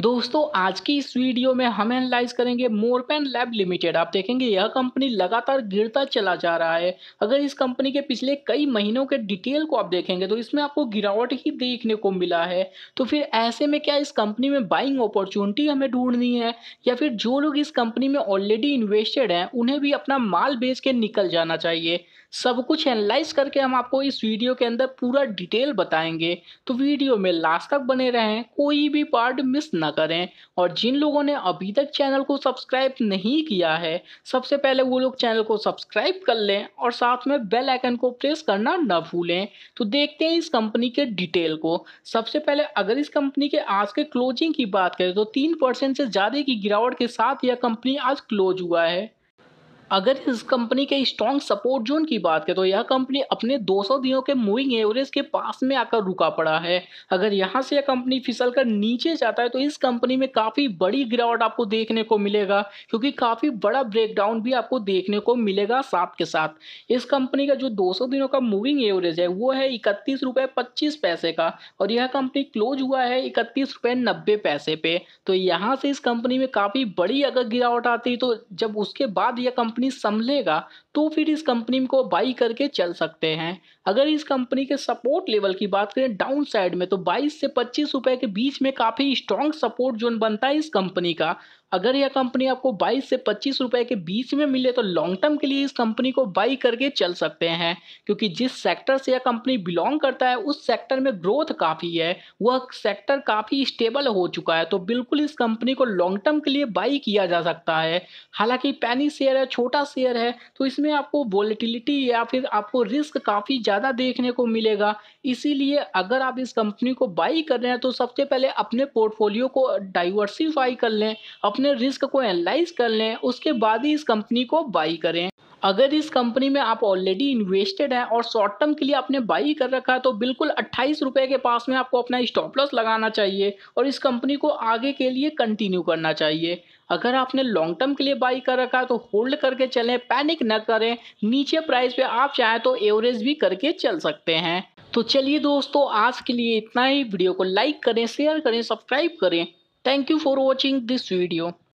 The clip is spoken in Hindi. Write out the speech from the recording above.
दोस्तों आज की इस वीडियो में हम एनालाइज करेंगे मोरपेन लैब लिमिटेड आप देखेंगे यह कंपनी लगातार गिरता चला जा रहा है अगर इस कंपनी के पिछले कई महीनों के डिटेल को आप देखेंगे तो इसमें आपको गिरावट ही देखने को मिला है तो फिर ऐसे में क्या इस कंपनी में बाइंग अपॉर्चुनिटी हमें ढूंढनी है या फिर जो लोग इस कंपनी में ऑलरेडी इन्वेस्टेड हैं उन्हें भी अपना माल बेच के निकल जाना चाहिए सब कुछ एनालाइज करके हम आपको इस वीडियो के अंदर पूरा डिटेल बताएंगे तो वीडियो में लास्ट तक बने रहें कोई भी पार्ट मिस ना ना करें और जिन लोगों ने अभी तक चैनल को सब्सक्राइब नहीं किया है सबसे पहले वो लोग चैनल को सब्सक्राइब कर लें और साथ में बेल आइकन को प्रेस करना ना भूलें तो देखते हैं इस कंपनी के डिटेल को सबसे पहले अगर इस कंपनी के आज के क्लोजिंग की बात करें तो तीन परसेंट से ज़्यादा की गिरावट के साथ यह कंपनी आज क्लोज हुआ है अगर इस कंपनी के स्ट्रॉन्ग सपोर्ट जोन की बात करें तो यह कंपनी अपने 200 दिनों के मूविंग एवरेज के पास में आकर रुका पड़ा है अगर यहाँ से यह कंपनी फिसल कर नीचे जाता है तो इस कंपनी में काफ़ी बड़ी गिरावट आपको देखने को मिलेगा क्योंकि काफ़ी बड़ा ब्रेकडाउन भी आपको देखने को मिलेगा साथ के साथ इस कंपनी का जो दो दिनों का मूविंग एवरेज है वो है इकतीस रुपये पच्चीस पैसे का और यह कंपनी क्लोज हुआ है इकतीस रुपये नब्बे पैसे पे तो यहाँ से इस कंपनी में काफ़ी बड़ी अगर गिरावट आती तो जब उसके बाद यह कंपनी कंपनी संभलेगा तो फिर इस कंपनी को बाई करके चल सकते हैं अगर इस कंपनी के सपोर्ट लेवल की बात करें डाउन साइड में तो 22 से पच्चीस रुपए के बीच में काफ़ी स्ट्रॉन्ग सपोर्ट जोन बनता है इस कंपनी का अगर यह कंपनी आपको 22 से पच्चीस रुपए के बीच में मिले तो लॉन्ग टर्म के लिए इस कंपनी को बाई करके चल सकते हैं क्योंकि जिस सेक्टर से यह कंपनी बिलोंग करता है उस सेक्टर में ग्रोथ काफ़ी है वह सेक्टर काफ़ी स्टेबल हो चुका है तो बिल्कुल इस कंपनी को लॉन्ग टर्म के लिए बाई किया जा सकता है हालांकि पैनी शेयर है छोटा शेयर है तो इसमें इसमें आपको वॉलिटिलिटी या फिर आपको रिस्क काफ़ी ज़्यादा देखने को मिलेगा इसीलिए अगर आप इस कंपनी को बाई कर रहे हैं तो सबसे पहले अपने पोर्टफोलियो को डाइवर्सिफाई कर लें अपने रिस्क को एनालाइज कर लें उसके बाद ही इस कंपनी को बाई करें अगर इस कंपनी में आप ऑलरेडी इन्वेस्टेड हैं और शॉर्ट टर्म के लिए आपने बाई कर रखा है तो बिल्कुल अट्ठाईस रुपये के पास में आपको अपना स्टॉप लॉस लगाना चाहिए और इस कंपनी को आगे के लिए कंटिन्यू करना चाहिए अगर आपने लॉन्ग टर्म के लिए बाई कर रखा है तो होल्ड करके चलें पैनिक न करें नीचे प्राइस पर आप चाहें तो एवरेज भी करके चल सकते हैं तो चलिए दोस्तों आज के लिए इतना ही वीडियो को लाइक करें शेयर करें सब्सक्राइब करें thank you for watching this video